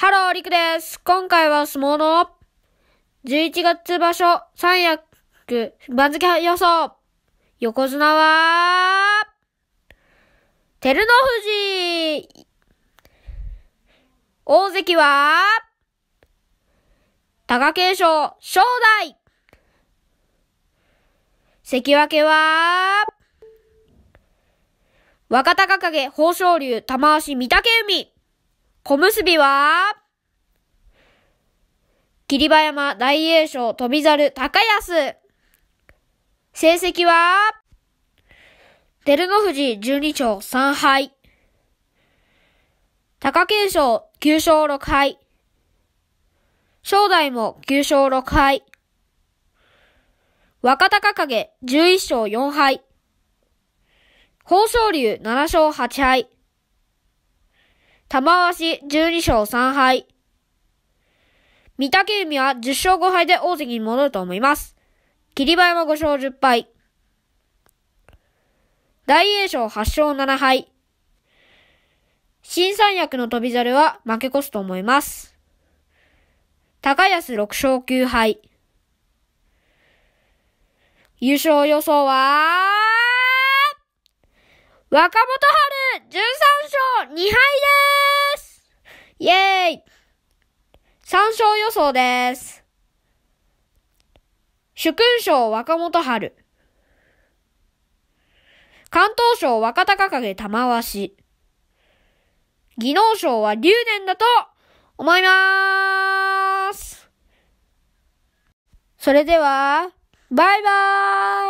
ハロー、リクです。今回は相撲の11月場所三役番付予想。横綱は、照ノ富士。大関は、貴景勝、正代。関脇は、若隆景、豊昇龍、玉鷲、御嶽海。小結びは、霧馬山大栄翔飛猿高安。成績は、照ノ富士12勝3敗。貴景勝9勝6敗。正代も9勝6敗。若隆景11勝4敗。豊昇龍7勝8敗。玉鷲12勝3敗。御嶽海は10勝5敗で大関に戻ると思います。霧馬山5勝10敗。大栄翔8勝7敗。新三役の翔猿は負け越すと思います。高安6勝9敗。優勝予想は、若元春参照予想です。主君賞若元春。関東賞若隆景玉鷲。技能賞は竜年だと思いまーす。それでは、バイバーイ